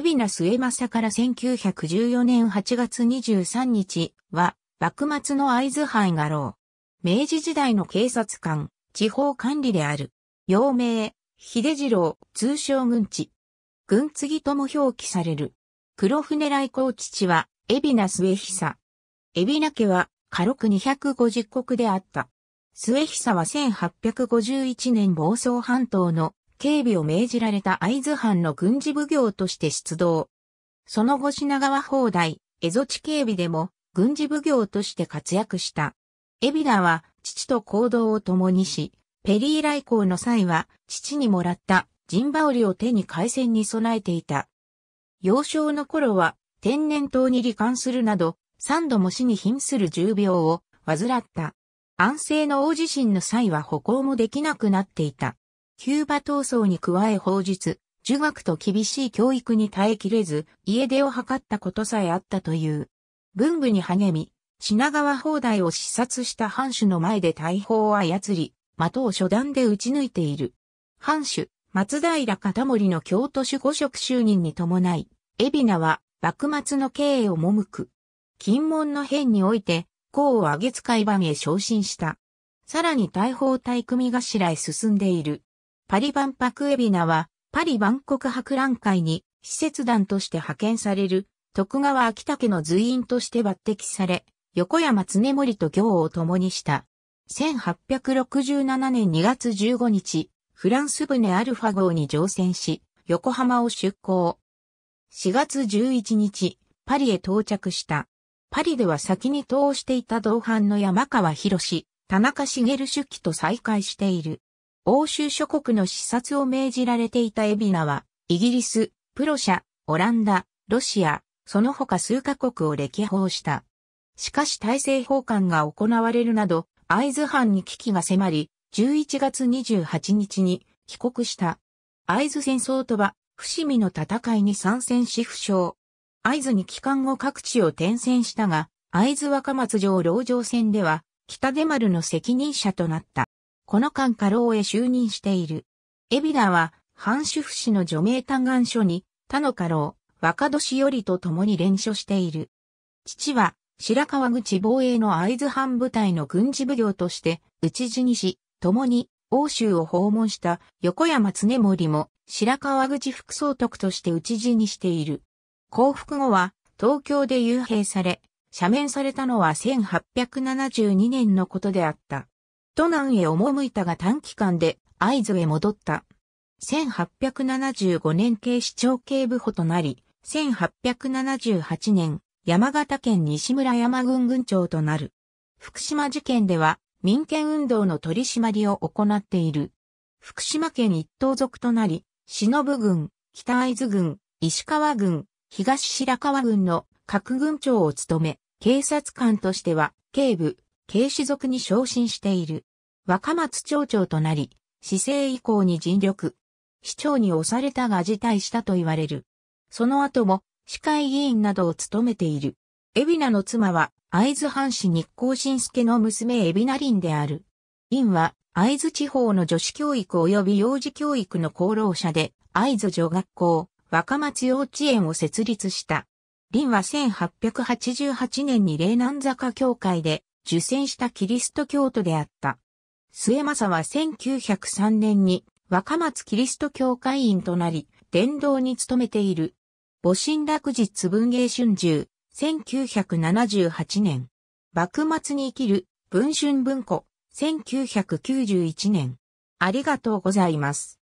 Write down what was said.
海老名末政から1914年8月23日は、幕末の会津藩画廊。明治時代の警察官、地方管理である。陽明、秀次郎、通称軍地。軍継とも表記される。黒船来航父は、海老名末久。海老名家は、家禄250石であった。末久は1851年暴走半島の警備を命じられた会津藩の軍事奉行として出動。その後品川砲台、蝦夷地警備でも軍事奉行として活躍した。海老名は父と行動を共にし、ペリー来航の際は父にもらった陣羽織を手に海戦に備えていた。幼少の頃は天然痘に罹患するなど、三度も死に瀕する重病を患った。安政の大地震の際は歩行もできなくなっていた。キューバ闘争に加え法術、儒学と厳しい教育に耐えきれず、家出を図ったことさえあったという。文武に励み、品川砲台を視察した藩主の前で大砲を操り、的を初段で撃ち抜いている。藩主、松平片森の京都守護職就任に伴い、海老名は幕末の経営をもむく。金門の変において、功を上げ使い場へ昇進した。さらに大砲隊組頭へ進んでいる。パリ万博エビナは、パリ万国博覧会に、施設団として派遣される、徳川秋武の随員として抜擢され、横山常森と行を共にした。1867年2月15日、フランス船アルファ号に乗船し、横浜を出港。4月11日、パリへ到着した。パリでは先に通していた同伴の山川博士、田中茂主記と再会している。欧州諸国の視察を命じられていたエビナは、イギリス、プロシャ、オランダ、ロシア、その他数カ国を歴訪した。しかし大政奉還が行われるなど、会津藩に危機が迫り、11月28日に帰国した。会津戦争とは、伏見の戦いに参戦し負傷。会津に帰還後各地を転戦したが、会津若松城籠城戦では、北出丸の責任者となった。この間家老へ就任している。海老名は、藩主府市の除名嘆願書に、他の家老、若年寄りと共に連署している。父は、白川口防衛の合津藩部隊の軍事奉行として、内地にし、共に、欧州を訪問した横山常森も、白川口副総督として内地にしている。降伏後は、東京で幽閉され、赦免されたのは1872年のことであった。都南へ赴いたが短期間で合津へ戻った。1875年警視庁警部補となり、1878年、山形県西村山郡郡長となる。福島事件では、民権運動の取り締まりを行っている。福島県一等族となり、忍軍、北合津軍、石川軍、東白川軍の各軍長を務め、警察官としては、警部、警視族に昇進している。若松町長となり、市政以降に尽力。市長に押されたが辞退したと言われる。その後も、市会議員などを務めている。海老名の妻は、会津藩士日光新助の娘海老名林である。林は、会津地方の女子教育及び幼児教育の功労者で、会津女学校、若松幼稚園を設立した。林は1888年に霊南坂教会で受選したキリスト教徒であった。末政は1903年に若松キリスト教会員となり、伝道に勤めている。母辰落日文芸春秋、1978年。幕末に生きる文春文庫、1991年。ありがとうございます。